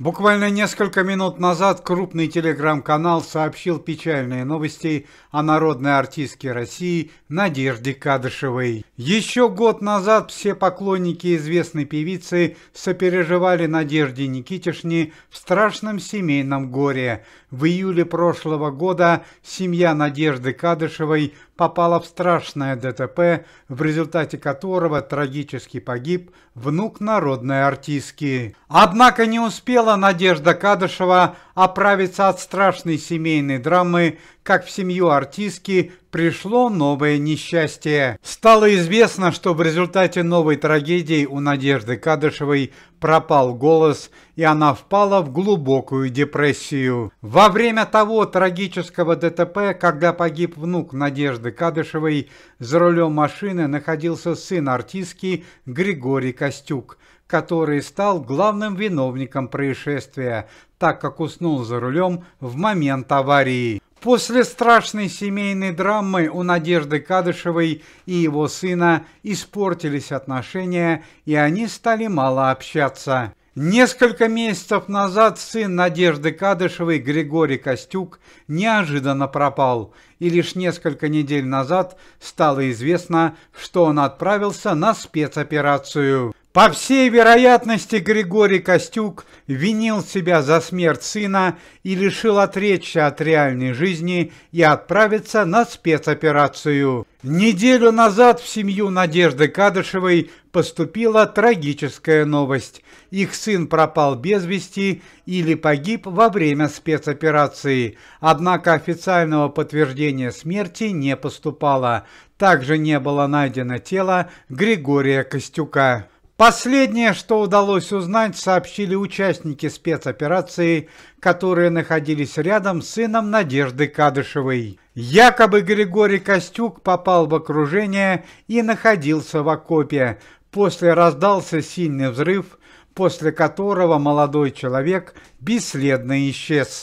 Буквально несколько минут назад крупный телеграм-канал сообщил печальные новости о народной артистке России Надежде Кадышевой. Еще год назад все поклонники известной певицы сопереживали Надежде Никитишне в страшном семейном горе. В июле прошлого года семья Надежды Кадышевой попала в страшное ДТП, в результате которого трагически погиб внук народной артистки. Однако не успел сумела Надежда Кадышева оправиться от страшной семейной драмы, как в семью артистки пришло новое несчастье. Стало известно, что в результате новой трагедии у Надежды Кадышевой пропал голос, и она впала в глубокую депрессию. Во время того трагического ДТП, когда погиб внук Надежды Кадышевой, за рулем машины находился сын артистки Григорий Костюк который стал главным виновником происшествия, так как уснул за рулем в момент аварии. После страшной семейной драмы у Надежды Кадышевой и его сына испортились отношения, и они стали мало общаться. Несколько месяцев назад сын Надежды Кадышевой Григорий Костюк неожиданно пропал, и лишь несколько недель назад стало известно, что он отправился на спецоперацию. По всей вероятности, Григорий Костюк винил себя за смерть сына и решил отречься от реальной жизни и отправиться на спецоперацию. Неделю назад в семью Надежды Кадышевой поступила трагическая новость. Их сын пропал без вести или погиб во время спецоперации, однако официального подтверждения смерти не поступало. Также не было найдено тело Григория Костюка. Последнее, что удалось узнать, сообщили участники спецоперации, которые находились рядом с сыном Надежды Кадышевой. Якобы Григорий Костюк попал в окружение и находился в окопе. После раздался сильный взрыв, после которого молодой человек бесследно исчез.